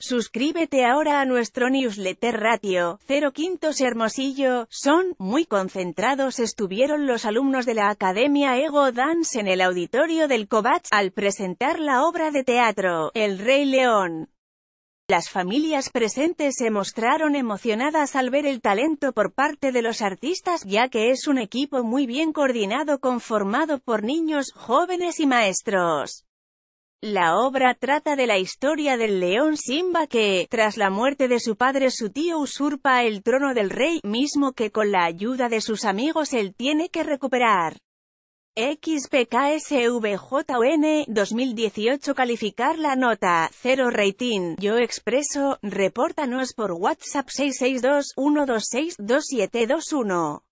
Suscríbete ahora a nuestro newsletter Ratio, Cero Quintos Hermosillo, son, muy concentrados estuvieron los alumnos de la Academia Ego Dance en el auditorio del Covach, al presentar la obra de teatro, El Rey León. Las familias presentes se mostraron emocionadas al ver el talento por parte de los artistas, ya que es un equipo muy bien coordinado conformado por niños, jóvenes y maestros. La obra trata de la historia del león Simba que, tras la muerte de su padre su tío usurpa el trono del rey, mismo que con la ayuda de sus amigos él tiene que recuperar. XPKSVJN 2018 calificar la nota 0 rating yo expreso repórtanos por WhatsApp 662 126 2721